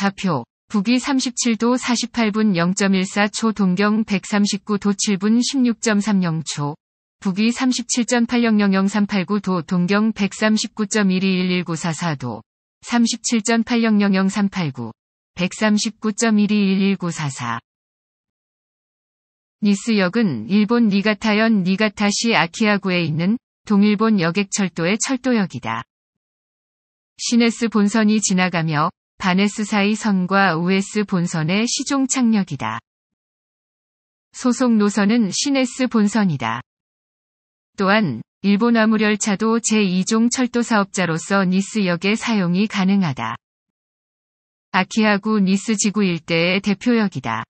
좌표, 북위 37도 48분 0.14초 동경 139도 7분 16.30초, 북위 37.8000389도 동경 1 3 9 1 2 1 1 9 4 4도 37.8000389, 1 3 9 1 2 1 1 9 4 4 니스역은 일본 니가타현 니가타시 아키아구에 있는 동일본 여객철도의 철도역이다. 시네스 본선이 지나가며 바네스사이 선과 우에스 본선의 시종 착륙이다. 소속 노선은 시네스 본선이다. 또한 일본 화물열차도 제2종 철도 사업자로서 니스역의 사용이 가능하다. 아키하구 니스 지구 일대의 대표역이다.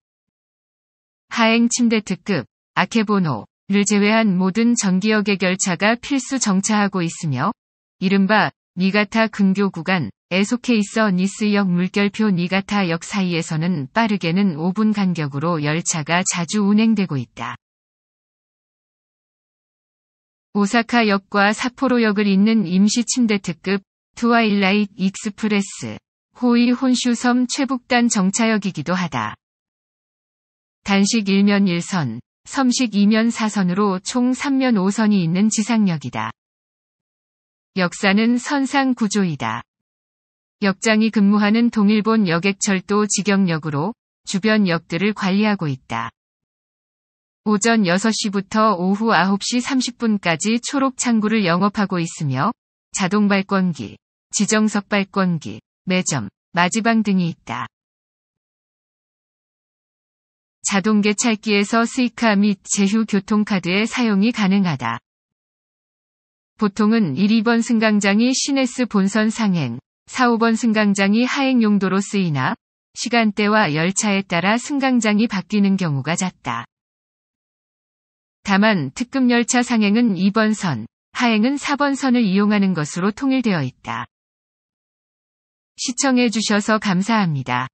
하행 침대 특급 아케보노를 제외한 모든 전기역의 열차가 필수 정차하고 있으며 이른바 니가타 근교 구간에 속해 있어 니스역 물결표 니가타역 사이에서는 빠르게는 5분 간격으로 열차가 자주 운행되고 있다. 오사카역과 사포로역을 잇는 임시 침대 특급 트와일라이트 익스프레스 호이 혼슈섬 최북단 정차역이기도 하다. 단식 1면 1선, 섬식 2면 4선으로 총 3면 5선이 있는 지상역이다. 역사는 선상 구조이다. 역장이 근무하는 동일본 여객철도 직영역으로 주변 역들을 관리하고 있다. 오전 6시부터 오후 9시 30분까지 초록 창구를 영업하고 있으며 자동 발권기, 지정석 발권기, 매점, 마지방 등이 있다. 자동 개찰기에서 스이카 및 제휴 교통카드의 사용이 가능하다. 보통은 1, 2번 승강장이 시네스 본선 상행, 4, 5번 승강장이 하행 용도로 쓰이나 시간대와 열차에 따라 승강장이 바뀌는 경우가 잦다. 다만 특급 열차 상행은 2번 선, 하행은 4번 선을 이용하는 것으로 통일되어 있다. 시청해 주셔서 감사합니다.